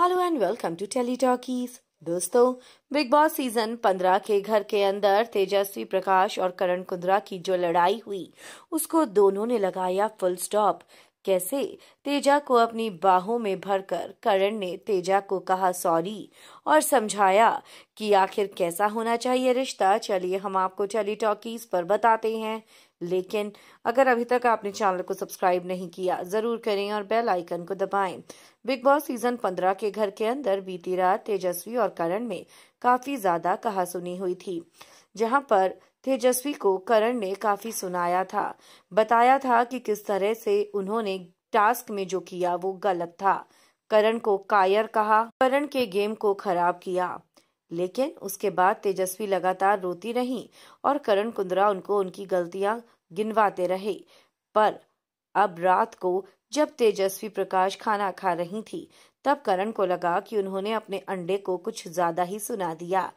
hello and welcome to tele talkies दोस्तों Bigg Boss season 15 के घर के अंदर तेजस्वी प्रकाश और करण कुंद्रा की जो लड़ाई हुई उसको दोनों ने लगाया फुल स्टॉप कैसे तेजा को अपनी बाहों में भरकर करण ने तेजा को कहा सॉरी और समझाया कि आखिर कैसा होना चाहिए रिश्ता चलिए हम आपको चली टॉकीज पर बताते हैं लेकिन अगर अभी तक आपने चैनल को सब्सक्राइब नहीं किया जरूर करें और बेल आइकन को दबाएं बिग बॉस सीजन 15 के घर के अंदर बीती रात तेजस्वी और करण में काफी ज्यादा सुनी हुई थी जहां पर तेजस्वी को करण ने काफी सुनाया था बताया था कि किस तरह से उन्होंने टास्क में जो किया वो गलत था करण को कायर कहा करण के गेम को खराब किया लेकिन उसके बाद तेजस्वी लगातार रोती रही और करण कुंद्रा उनको उनकी गलतियां गिनवाते रहे पर अब रात को जब तेजस्वी प्रकाश खाना खा रही थी तब करण को लगा कि उन्होंने अपने अंडे को कुछ ज्यादा ही सुना दिया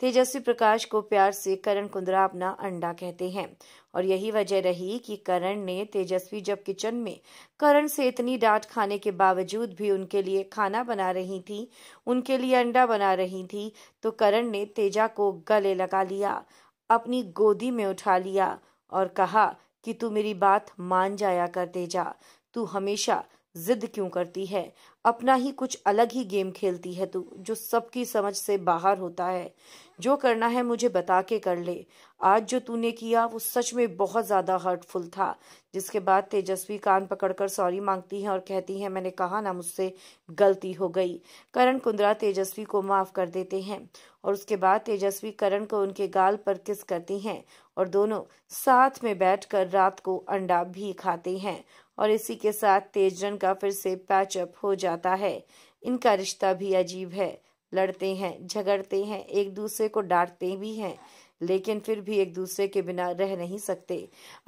तेजस्वी प्रकाश को प्यार से करण कुंद्रा अपना अंडा कहते हैं और यही वजह रही कि करण ने तेजस्वी जब किचन में करण से इतनी डांट खाने के बावजूद भी उनके लिए खाना बना रही थी उनके लिए अंडा बना रही थी तो करण ने तेजा को गले लगा लिया अपनी गोदी में उठा लिया और कहा कि तू मेरी बात मान जाया कर तेजा तू हमेशा जिद क्यों करती है अपना ही कुछ अलग ही गेम खेलती है तू जो सबकी समझ से बाहर होता है जो करना है मुझे बता के कर ले आज जो तूने किया वो सच में बहुत ज़्यादा हर्टफुल था जिसके बाद तेजस्वी कान पकड़कर सॉरी मांगती है और कहती है मैंने कहा ना मुझसे गलती हो गई करण कुंद्रा तेजस्वी को माफ़ कर देते हैं और उसके बाद तेजस्वी करण को उनके गाल पर किस करती हैं और दोनों साथ में बैठकर रात को अंडा भी खाते हैं और इसी के साथ तेजन का फिर से पैचअप हो जाता जाता है इनका रिश्ता भी अजीब है लड़ते हैं झगड़ते हैं एक दूसरे को डांटते भी हैं लेकिन फिर भी एक दूसरे के बिना रह नहीं सकते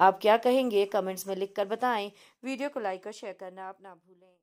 आप क्या कहेंगे कमेंट्स में लिखकर बताएं वीडियो को लाइक और शेयर करना आप ना भूलें